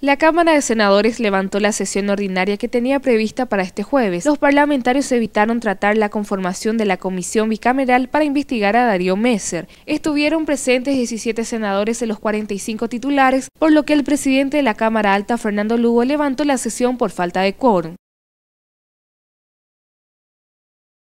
La Cámara de Senadores levantó la sesión ordinaria que tenía prevista para este jueves. Los parlamentarios evitaron tratar la conformación de la comisión bicameral para investigar a Darío Messer. Estuvieron presentes 17 senadores de los 45 titulares, por lo que el presidente de la Cámara Alta, Fernando Lugo, levantó la sesión por falta de quórum.